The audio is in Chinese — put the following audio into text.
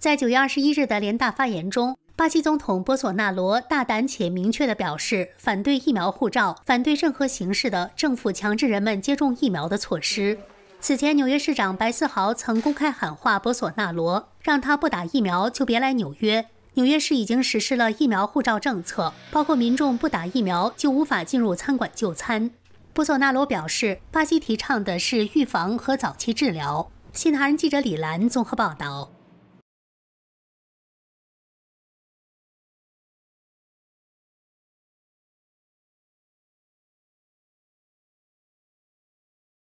在九月二十一日的联大发言中，巴西总统博索纳罗大胆且明确的表示反对疫苗护照，反对任何形式的政府强制人们接种疫苗的措施。此前，纽约市长白思豪曾公开喊话博索纳罗，让他不打疫苗就别来纽约。纽约市已经实施了疫苗护照政策，包括民众不打疫苗就无法进入餐馆就餐。博索纳罗表示，巴西提倡的是预防和早期治疗。《新西人记者李兰综合报道》。